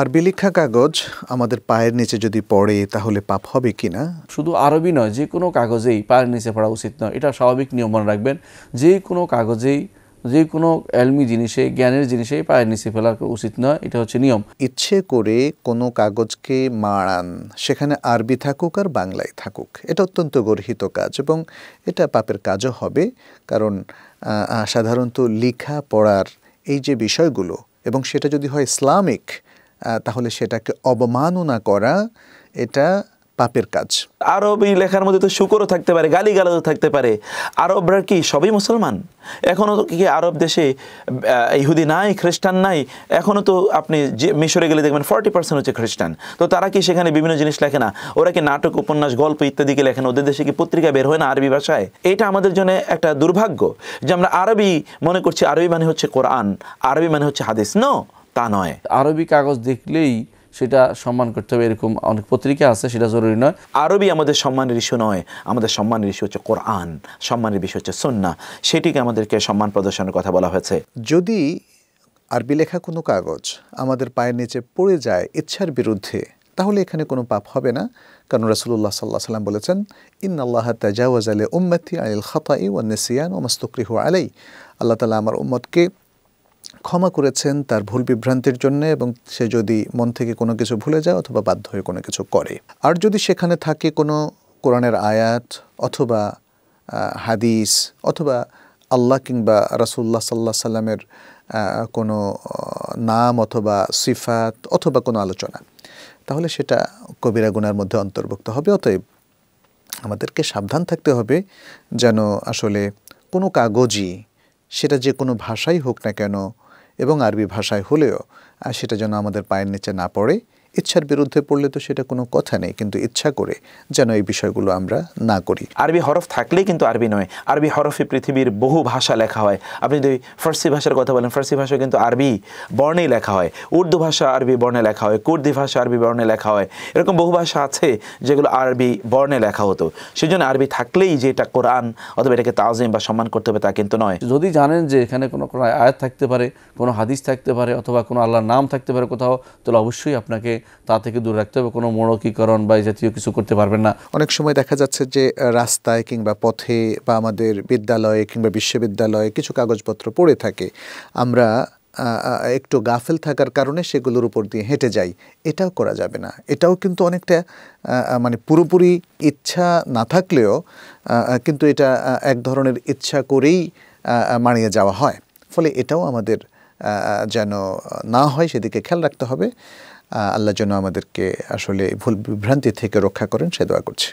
আরবি লেখা কাগজ আমাদের পায়ের নিচে যদি পড়ে তাহলে পাপ হবে কি না শুধু আরবি নয় যে কোনো কাগজেই পায়ের নিচে পড়া উচিত নয় এটা স্বাভাবিক নিয়ম মনে রাখবেন যে কোনো কাগজেই যে কোনো এলমি জিনিসে জ্ঞানের জিনিসে পায়ের নিচে ফেলা উচিত নয় এটা হচ্ছে নিয়ম ইচ্ছে করে কোনো কাগজকে মারান সেখানে আরবি থাকুক আর বাংলায় থাকুক এটা অত্যন্ত গর্হিত কাজ এবং এটা পাপের কাজও হবে কারণ সাধারণত লিখা পড়ার এই যে বিষয়গুলো এবং সেটা যদি হয় ইসলামিক তাহলে সেটাকে অবমাননা করা এটা পাপের কাজ আরবি লেখার মধ্যে তো শুকরও থাকতে পারে গালি গালাজও থাকতে পারে আরবরা কি সবই মুসলমান এখনও কি আরব দেশে ইহুদি নাই খ্রিস্টান নাই এখনও তো আপনি যে মিশরে গেলে দেখবেন ফর্টি পার্সেন্ট হচ্ছে খ্রিস্টান তো তারা কি সেখানে বিভিন্ন জিনিস লেখে না ওরা কি নাটক উপন্যাস গল্প ইত্যাদিকে লেখেন ওদের দেশে কি পত্রিকা বের হয় না আরবি ভাষায় এটা আমাদের জন্য একটা দুর্ভাগ্য যে আমরা আরবি মনে করছি আরবি মানে হচ্ছে কোরআন আরবি মানে হচ্ছে হাদিস ন তা নয় আরবি কাগজ দেখলেই সেটা সম্মান করতে হবে এরকম অনেক পত্রিকা আছে সেটা জরুরি নয় আরবি আমাদের সম্মানের ইস্যু নয় আমাদের সম্মানের ইস্যু হচ্ছে কোরআন সম্মানের বিষয় হচ্ছে সন্না সেটিকে আমাদেরকে সম্মান প্রদর্শনের কথা বলা হয়েছে যদি আরবি লেখা কোনো কাগজ আমাদের পায়ের নিচে পড়ে যায় ইচ্ছার বিরুদ্ধে তাহলে এখানে কোনো পাপ হবে না কারণ রাসুল্লাহ সাল্লাহ সাল্লাম বলেছেন ইন আল্লাহ তাজাওয়াজ আলে উম্মতি আলিল নেসিয়ান ও ওমাস্তুকরিহ আলাই আল্লাহ তালা আমার উম্মতকে ক্ষমা করেছেন তার ভুল বিভ্রান্তির জন্য এবং সে যদি মন থেকে কোনো কিছু ভুলে যায় অথবা বাধ্য হয়ে কোনো কিছু করে আর যদি সেখানে থাকে কোনো কোরআনের আয়াত অথবা হাদিস অথবা আল্লাহ কিংবা রাসুল্লাহ সাল্লাহ সাল্লামের কোনো নাম অথবা সিফাত অথবা কোনো আলোচনা তাহলে সেটা কবিরা গুনার মধ্যে অন্তর্ভুক্ত হবে অতএব আমাদেরকে সাবধান থাকতে হবে যেন আসলে কোনো কাগজই সেটা যে কোনো ভাষাই হোক না কেন এবং আরবি ভাষায় হলেও সেটা যেন আমাদের পায়ের নিচে না পড়ে ইচ্ছার বিরুদ্ধে পড়লে তো সেটা কোনো কথা নেই কিন্তু ইচ্ছা করে যেন এই বিষয়গুলো আমরা না করি আরবি হরফ থাকলেই কিন্তু আরবি নয় আরবি হরফে পৃথিবীর বহু ভাষা লেখা হয় আপনি যদি ফার্সি ভাষার কথা বলেন ফার্সি ভাষা কিন্তু আরবি বর্ণেই লেখা হয় উর্দু ভাষা আরবি বর্ণে লেখা হয় কুর্দি ভাষা আরবি বর্ণে লেখা হয় এরকম বহু ভাষা আছে যেগুলো আরবি বর্ণে লেখা হতো সেজন্য আরবি থাকলেই যে এটা কোরআন অথবা এটাকে তাজিম বা সম্মান করতে হবে তা কিন্তু নয় যদি জানেন যে এখানে কোনো কোনো আয়াত থাকতে পারে কোনো হাদিস থাকতে পারে অথবা কোনো আল্লাহর নাম থাকতে পারে কোথাও তাহলে অবশ্যই আপনাকে তা থেকে দূরে রাখতে হবে কোনো মোড়কীকরণ বা এই জাতীয় কিছু করতে পারবেন না অনেক সময় দেখা যাচ্ছে যে রাস্তায় কিংবা পথে বা আমাদের বিদ্যালয়ে কিংবা বিশ্ববিদ্যালয়ে কিছু কাগজপত্র পড়ে থাকে আমরা একটু গাফেল থাকার কারণে সেগুলোর উপর দিয়ে হেঁটে যাই এটাও করা যাবে না এটাও কিন্তু অনেকটা মানে পুরোপুরি ইচ্ছা না থাকলেও কিন্তু এটা এক ধরনের ইচ্ছা করেই মানিয়ে যাওয়া হয় ফলে এটাও আমাদের যেন না হয় সেদিকে খেয়াল রাখতে হবে আল্লাহ যেন আমাদেরকে আসলে ভুল বিভ্রান্তি থেকে রক্ষা করেন সে দোয়া করছি